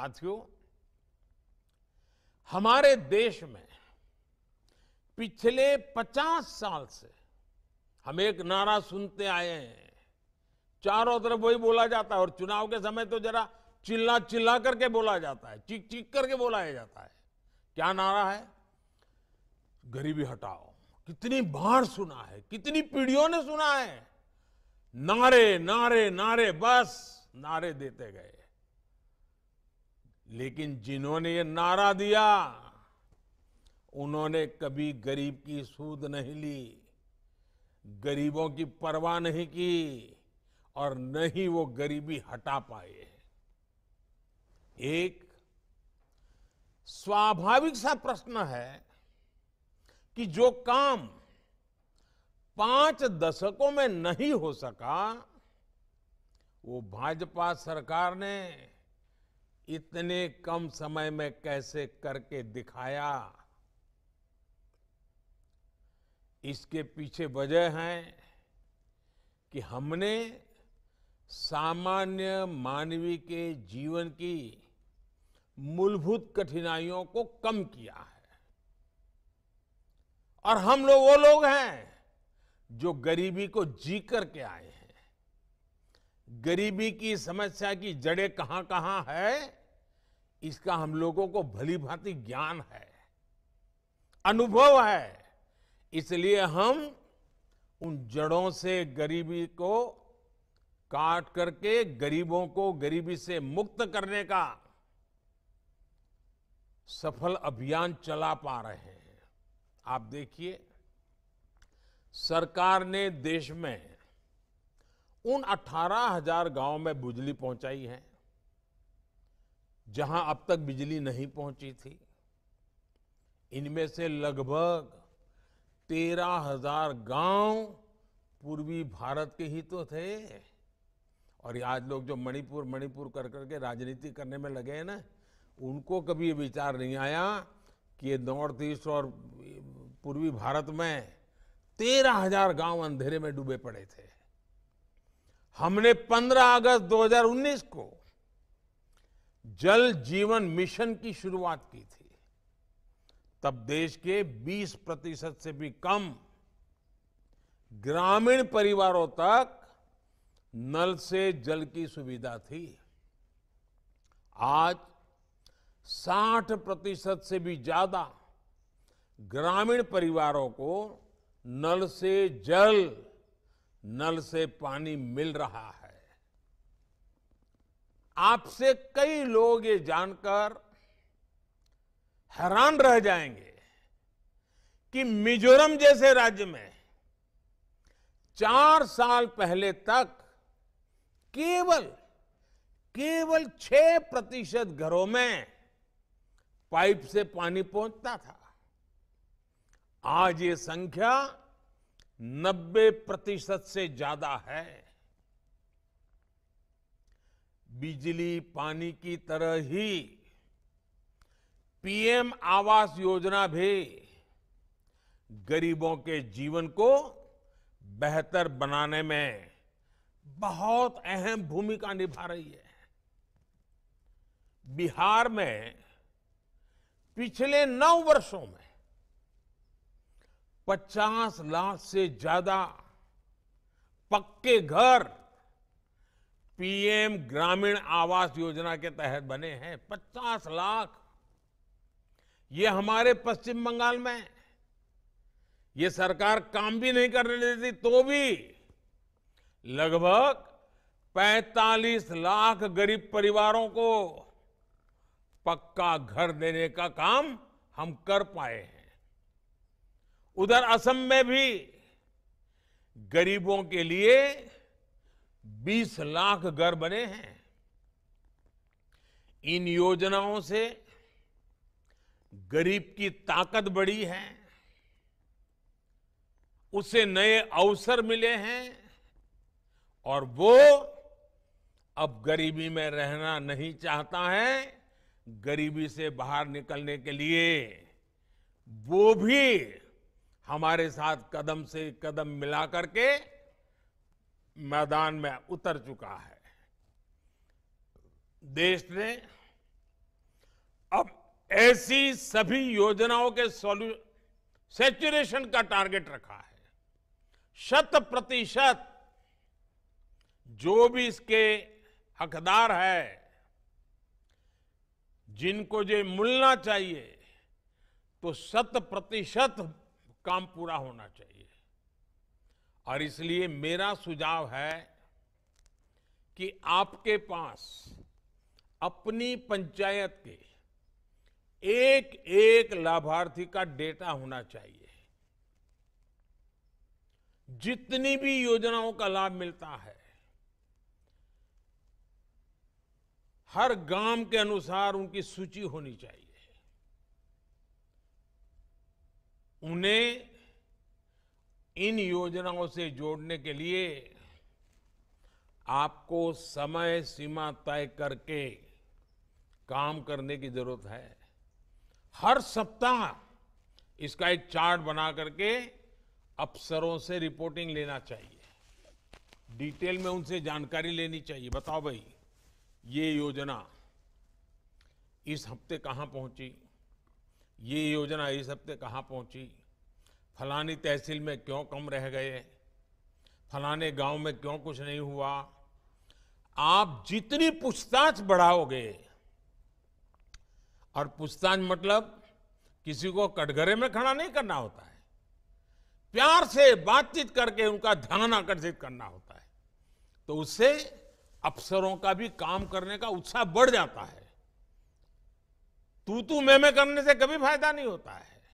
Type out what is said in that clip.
साथियों हमारे देश में पिछले 50 साल से हम एक नारा सुनते आए हैं चारों तरफ वही बोला जाता है और चुनाव के समय तो जरा चिल्ला चिल्ला करके बोला जाता है चीख चीख करके बोलाया जाता है क्या नारा है गरीबी हटाओ कितनी बार सुना है कितनी पीढ़ियों ने सुना है नारे नारे नारे बस नारे देते गए लेकिन जिन्होंने ये नारा दिया उन्होंने कभी गरीब की सूद नहीं ली गरीबों की परवाह नहीं की और न ही वो गरीबी हटा पाए एक स्वाभाविक सा प्रश्न है कि जो काम पांच दशकों में नहीं हो सका वो भाजपा सरकार ने इतने कम समय में कैसे करके दिखाया इसके पीछे वजह है कि हमने सामान्य मानवी के जीवन की मूलभूत कठिनाइयों को कम किया है और हम लोग वो लोग हैं जो गरीबी को जी करके आए हैं गरीबी की समस्या की जड़ें कहां कहां है इसका हम लोगों को भली भांति ज्ञान है अनुभव है इसलिए हम उन जड़ों से गरीबी को काट करके गरीबों को गरीबी से मुक्त करने का सफल अभियान चला पा रहे हैं आप देखिए सरकार ने देश में उन अठारह हजार गांव में बिजली पहुंचाई है जहां अब तक बिजली नहीं पहुंची थी इनमें से लगभग तेरह हजार गांव पूर्वी भारत के ही तो थे और आज लोग जो मणिपुर मणिपुर कर करके राजनीति करने में लगे हैं ना उनको कभी ये विचार नहीं आया कि ये नॉर्थ ईस्ट और पूर्वी भारत में तेरह हजार गांव अंधेरे में डूबे पड़े थे हमने 15 अगस्त 2019 को जल जीवन मिशन की शुरुआत की थी तब देश के 20 प्रतिशत से भी कम ग्रामीण परिवारों तक नल से जल की सुविधा थी आज 60 प्रतिशत से भी ज्यादा ग्रामीण परिवारों को नल से जल नल से पानी मिल रहा है आपसे कई लोग ये जानकर हैरान रह जाएंगे कि मिजोरम जैसे राज्य में चार साल पहले तक केवल केवल छह प्रतिशत घरों में पाइप से पानी पहुंचता था आज ये संख्या 90 प्रतिशत से ज्यादा है बिजली पानी की तरह ही पीएम आवास योजना भी गरीबों के जीवन को बेहतर बनाने में बहुत अहम भूमिका निभा रही है बिहार में पिछले नौ वर्षों में 50 लाख से ज्यादा पक्के घर पीएम ग्रामीण आवास योजना के तहत बने हैं 50 लाख ये हमारे पश्चिम बंगाल में ये सरकार काम भी नहीं करने देती तो भी लगभग 45 लाख गरीब परिवारों को पक्का घर देने का काम हम कर पाए हैं उधर असम में भी गरीबों के लिए 20 लाख घर बने हैं इन योजनाओं से गरीब की ताकत बढ़ी है उसे नए अवसर मिले हैं और वो अब गरीबी में रहना नहीं चाहता है गरीबी से बाहर निकलने के लिए वो भी हमारे साथ कदम से कदम मिला करके मैदान में उतर चुका है देश ने अब ऐसी सभी योजनाओं के सोल्यू सेचुरेशन का टारगेट रखा है शत प्रतिशत जो भी इसके हकदार है जिनको जो मिलना चाहिए तो शत प्रतिशत काम पूरा होना चाहिए और इसलिए मेरा सुझाव है कि आपके पास अपनी पंचायत के एक एक लाभार्थी का डेटा होना चाहिए जितनी भी योजनाओं का लाभ मिलता है हर गांव के अनुसार उनकी सूची होनी चाहिए उन्हें इन योजनाओं से जोड़ने के लिए आपको समय सीमा तय करके काम करने की जरूरत है हर सप्ताह इसका एक चार्ट बना करके अफसरों से रिपोर्टिंग लेना चाहिए डिटेल में उनसे जानकारी लेनी चाहिए बताओ भाई ये योजना इस हफ्ते कहाँ पहुंची ये योजना इस हफ्ते कहाँ पहुंची फलानी तहसील में क्यों कम रह गए फलाने गांव में क्यों कुछ नहीं हुआ आप जितनी पूछताछ बढ़ाओगे और पूछताछ मतलब किसी को कटघरे में खड़ा नहीं करना होता है प्यार से बातचीत करके उनका ध्यान आकर्षित करना होता है तो उससे अफसरों का भी काम करने का उत्साह बढ़ जाता है तू तू मैं मैं करने से कभी फायदा नहीं होता है